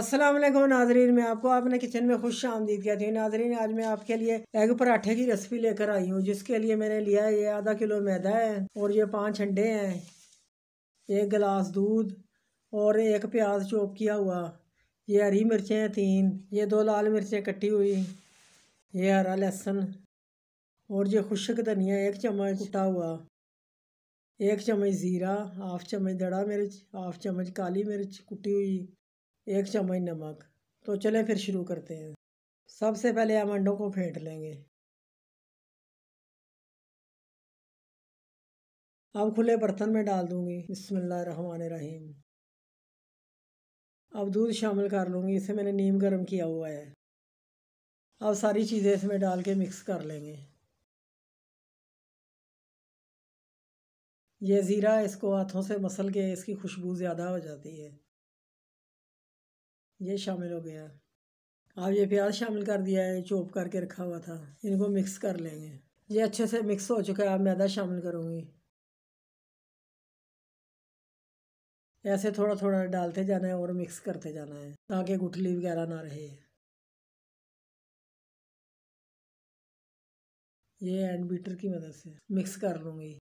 अस्सलाम वालेकुम नाजरीन मैं आपको अपने किचन में खुश आमदीद कहती हूँ नाजरीन आज मैं आपके लिए एग पराठे की रेसिपी लेकर आई हूँ जिसके लिए मैंने लिया है ये आधा किलो मैदा है और ये पांच अंडे हैं एक गिलास दूध और एक प्याज चॉप किया हुआ ये हरी मिर्चें हैं तीन ये दो लाल मिर्चें कटी हुई ये हरा लहसुन और ये खुशक धनिया एक चम्मच कुटा हुआ एक चम्मच ज़ीरा हाफ चम्मच दड़ा मिर्च हाफ चम्मच काली मिर्च कुटी हुई एक चम्मच नमक तो चले फिर शुरू करते हैं सबसे पहले हम अंडों को फेंट लेंगे अब खुले बर्तन में डाल दूंगी रहीम अब दूध शामिल कर लूँगी इसे मैंने नीम गर्म किया हुआ है अब सारी चीज़ें इसमें डाल के मिक्स कर लेंगे ये ज़ीरा इसको हाथों से मसल के इसकी खुशबू ज़्यादा हो जाती है ये शामिल हो गया अब ये प्याज शामिल कर दिया है चोप करके रखा हुआ था इनको मिक्स कर लेंगे ये अच्छे से मिक्स हो चुका है अब मैदा शामिल करूँगी ऐसे थोड़ा थोड़ा डालते जाना है और मिक्स करते जाना है ताकि गुठली वगैरह ना रहे ये एंड बीटर की मदद से मिक्स कर लूँगी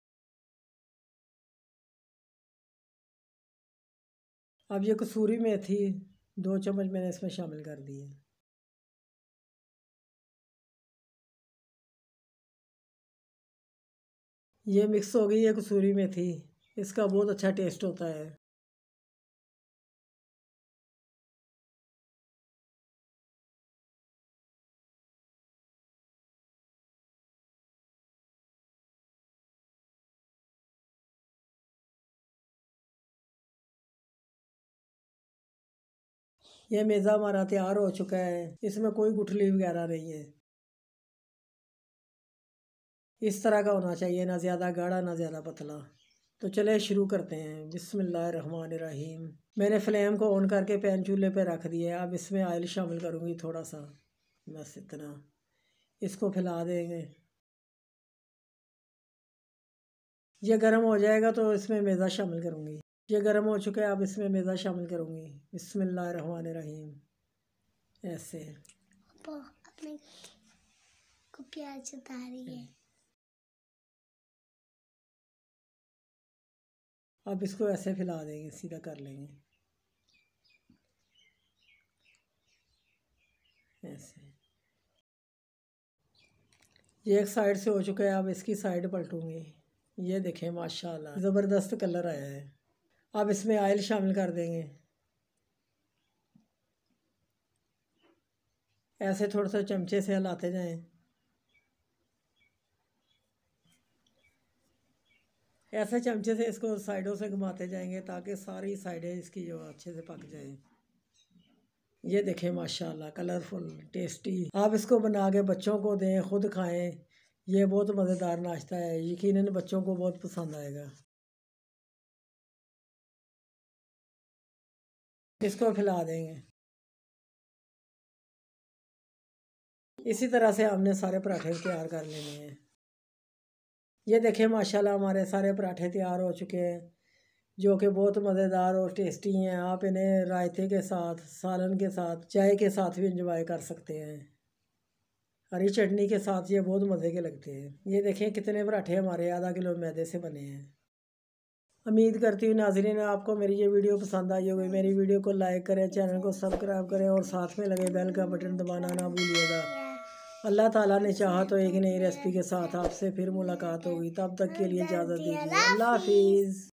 अब ये कसूरी मेथी दो चम्मच मैंने इसमें शामिल कर दिए ये मिक्स हो गई है कसूरी में थी इसका बहुत अच्छा टेस्ट होता है यह मेज़ा हमारा तैयार हो चुका है इसमें कोई गुठली वगैरह नहीं है इस तरह का होना चाहिए ना ज़्यादा गाढ़ा ना ज़्यादा पतला तो चले शुरू करते हैं रहीम मैंने फ्लेम को ऑन करके पैन चूल्हे पर रख दिया है अब इसमें आयल शामिल करूँगी थोड़ा सा बस इतना इसको फैला देंगे ये गर्म हो जाएगा तो इसमें मेज़ा शामिल करूँगी ये गर्म हो चुका है अब इसमें मैदा शामिल करूँगी रहीम ऐसे को है अब इसको ऐसे फैला देंगे सीधा कर लेंगे ऐसे ये एक साइड से हो चुका है अब इसकी साइड पलटूंगी ये देखें माशाल्लाह ज़बरदस्त कलर आया है अब इसमें आयल शामिल कर देंगे ऐसे थोड़ा सा चमचे से हिलाते जाएं ऐसे चमचे से इसको साइडों से घुमाते जाएंगे ताकि सारी साइडें इसकी जो अच्छे से पक जाएं ये देखें माशाल्लाह कलरफुल टेस्टी आप इसको बना के बच्चों को दें खुद खाएं ये बहुत मज़ेदार नाश्ता है यकीनन बच्चों को बहुत पसंद आएगा इसको खिला देंगे इसी तरह से हमने सारे पराठे तैयार कर लेने हैं ये देखें माशाल्लाह हमारे सारे पराठे तैयार हो चुके हैं जो कि बहुत मज़ेदार और टेस्टी हैं आप इन्हें रायते के साथ सालन के साथ चाय के साथ भी इंजॉय कर सकते हैं हरी चटनी के साथ ये बहुत मज़े के लगते हैं ये देखें कितने पराठे हमारे आधा किलो मैदे से बने हैं उम्मीद करती हूँ नाजरीन आपको मेरी ये वीडियो पसंद आई होगी मेरी वीडियो को लाइक करें चैनल को सब्सक्राइब करें और साथ में लगे बेल का बटन दबाना ना भूलिएगा अल्लाह ताला ने चाहा तो एक नई रेसिपी के साथ आपसे फिर मुलाकात होगी तब तक के लिए इजाज़त दीजिए अल्लाह हाफिज़